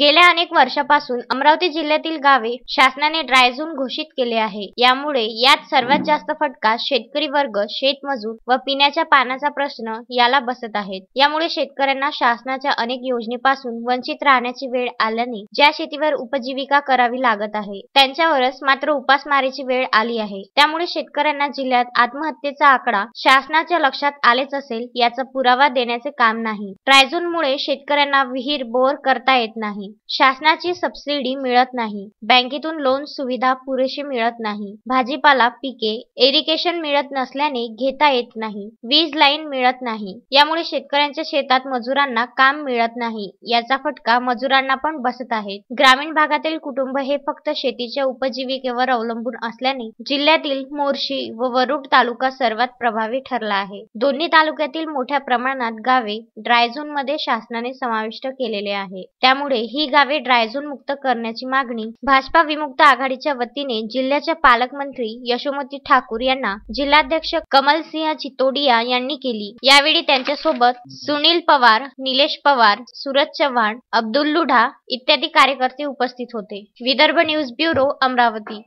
गेल्या अनेक वर्षापासून अमरावती जिल्ह्यातील गावे शासनाने ड्राय झोन घोषित केले आहे यामुळे यात सर्वात जास्त फटका शेतकरी वर्ग शेतमजूर व पिण्याच्या पाण्याचा प्रश्न याला बसत आहेत यामुळे शेतकऱ्यांना शासनाच्या अनेक योजनेपासून वंचित राहण्याची वेळ आल्याने ज्या शेतीवर उपजीविका करावी लागत आहे त्यांच्यावरच मात्र उपासमारीची वेळ आली आहे त्यामुळे शेतकऱ्यांना जिल्ह्यात आत्महत्येचा आकडा शासनाच्या लक्षात आलेच असेल याचा पुरावा देण्याचे काम नाही ट्रायझोनमुळे शेतकऱ्यांना विहीर बोर करता येत नाही नाही शासनाची सबसिडी मिळत नाही बँकेतून लोन सुविधा पुरेशी मिळत नाही भाजीपाला पिके एरिगेशन मिळत नसल्याने घेता येत नाही वीज लाईन मिळत नाही यामुळे शेतकऱ्यांच्या शेतात मजुरांना काम मिळत नाही याचा फटका मजुरांना पण बसत आहे ग्रामीण भागातील कुटुंब हे फक्त शेतीच्या उपजीविकेवर अवलंबून असल्याने जिल्ह्यातील मोर्शी व वरुड तालुका सर्वात प्रभावी ठरला आहे दोन्ही तालुक्यातील मोठ्या प्रमाणात गावे ड्रायझोन मध्ये शासनाने समाविष्ट केलेले आहे त्यामुळे ही ही गावे ड्रायझोन मुक्त करण्याची मागणी भाजपा विमुक्त आघाडीच्या वतीने जिल्ह्याच्या पालकमंत्री यशोमती ठाकूर यांना जिल्हाध्यक्ष सिंह चितोडिया यांनी केली यावेळी त्यांच्यासोबत सुनील पवार निलेश पवार सूरज चव्हाण अब्दुल लुढा इत्यादी कार्यकर्ते उपस्थित होते विदर्भ न्यूज ब्युरो अमरावती